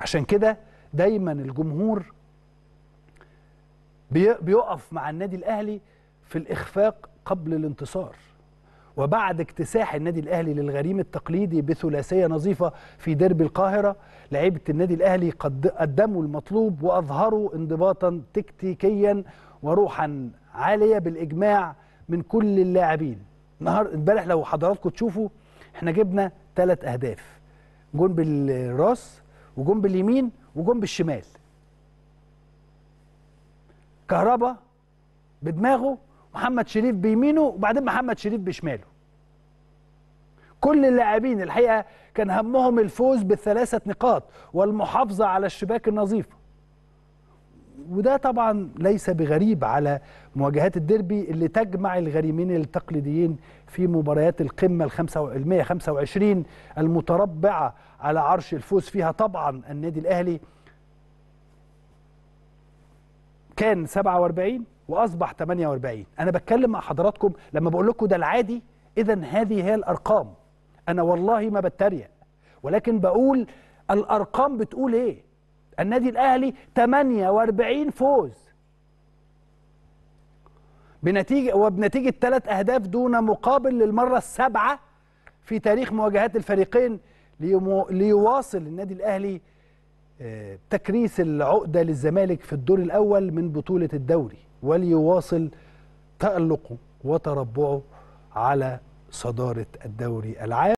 عشان كده دايما الجمهور بيقف مع النادي الاهلي في الاخفاق قبل الانتصار وبعد اكتساح النادي الاهلي للغريم التقليدي بثلاثيه نظيفه في ديربي القاهره لعيبه النادي الاهلي قد قدموا المطلوب واظهروا انضباطا تكتيكيا وروحا عاليه بالاجماع من كل اللاعبين نهار امبارح لو حضراتكم تشوفوا احنا جبنا ثلاث اهداف جون بالراس وجون باليمين وجون بالشمال كهربا بدماغه محمد شريف بيمينه وبعدين محمد شريف بشماله كل اللاعبين الحقيقه كان همهم الفوز بالثلاثه نقاط والمحافظه على الشباك النظيفه وده طبعا ليس بغريب على مواجهات الديربي اللي تجمع الغريمين التقليديين في مباريات القمة ال 125 المتربعة على عرش الفوز فيها طبعا النادي الأهلي كان 47 واصبح 48 انا بتكلم مع حضراتكم لما بقول لكم ده العادي اذا هذه هي الارقام انا والله ما بتريق ولكن بقول الارقام بتقول ايه النادي الاهلي 48 فوز بنتيجه وبنتيجه ثلاث اهداف دون مقابل للمره السابعه في تاريخ مواجهات الفريقين ليواصل النادي الاهلي آه، تكريس العقده للزمالك في الدور الاول من بطوله الدوري وليواصل تالقه وتربعه على صداره الدوري العام